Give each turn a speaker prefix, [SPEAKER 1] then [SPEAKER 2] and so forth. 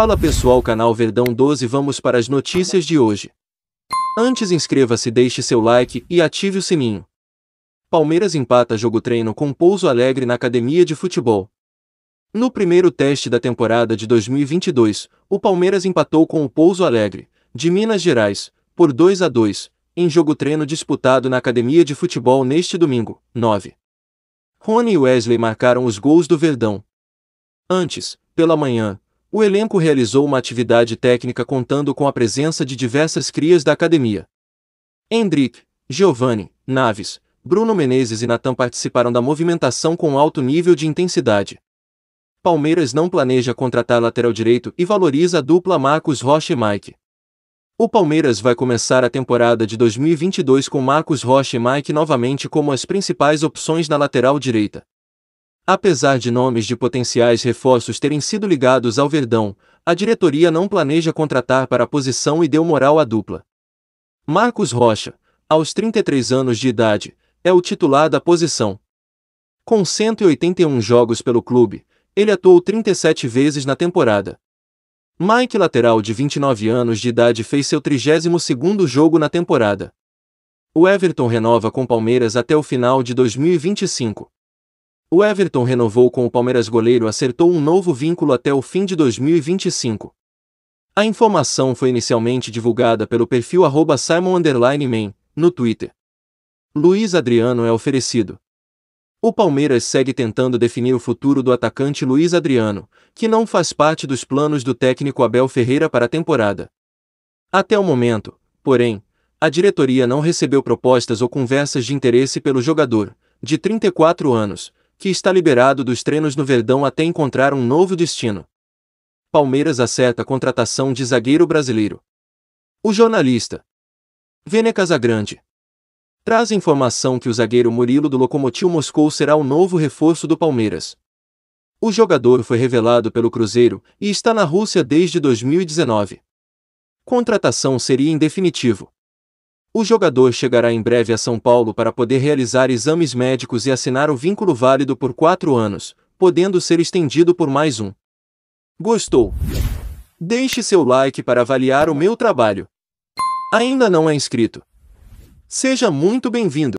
[SPEAKER 1] Fala pessoal, canal Verdão 12, vamos para as notícias de hoje. Antes inscreva-se, deixe seu like e ative o sininho. Palmeiras empata jogo treino com Pouso Alegre na academia de futebol. No primeiro teste da temporada de 2022, o Palmeiras empatou com o Pouso Alegre, de Minas Gerais, por 2 a 2, em jogo treino disputado na academia de futebol neste domingo, 9. Rony e Wesley marcaram os gols do Verdão. Antes, pela manhã, o elenco realizou uma atividade técnica contando com a presença de diversas crias da academia. Hendrik, Giovanni, Naves, Bruno Menezes e Natan participaram da movimentação com alto nível de intensidade. Palmeiras não planeja contratar lateral direito e valoriza a dupla Marcos Rocha e Mike. O Palmeiras vai começar a temporada de 2022 com Marcos Rocha e Mike novamente como as principais opções na lateral direita. Apesar de nomes de potenciais reforços terem sido ligados ao Verdão, a diretoria não planeja contratar para a posição e deu moral à dupla. Marcos Rocha, aos 33 anos de idade, é o titular da posição. Com 181 jogos pelo clube, ele atuou 37 vezes na temporada. Mike, lateral de 29 anos de idade, fez seu 32º jogo na temporada. O Everton renova com Palmeiras até o final de 2025. O Everton renovou com o Palmeiras goleiro acertou um novo vínculo até o fim de 2025. A informação foi inicialmente divulgada pelo perfil @simon_man no Twitter. Luiz Adriano é oferecido. O Palmeiras segue tentando definir o futuro do atacante Luiz Adriano, que não faz parte dos planos do técnico Abel Ferreira para a temporada. Até o momento, porém, a diretoria não recebeu propostas ou conversas de interesse pelo jogador, de 34 anos, que está liberado dos treinos no Verdão até encontrar um novo destino. Palmeiras acerta a contratação de zagueiro brasileiro. O jornalista Vene Casagrande traz informação que o zagueiro Murilo do Lokomotiv Moscou será o novo reforço do Palmeiras. O jogador foi revelado pelo Cruzeiro e está na Rússia desde 2019. Contratação seria em definitivo. O jogador chegará em breve a São Paulo para poder realizar exames médicos e assinar o vínculo válido por quatro anos, podendo ser estendido por mais um. Gostou? Deixe seu like para avaliar o meu trabalho. Ainda não é inscrito? Seja muito bem-vindo!